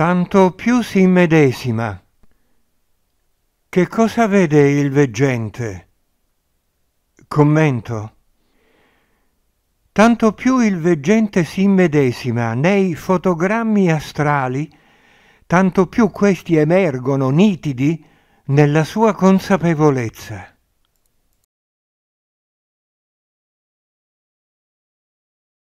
tanto più si medesima. Che cosa vede il veggente? Commento. Tanto più il veggente si medesima nei fotogrammi astrali, tanto più questi emergono nitidi nella sua consapevolezza.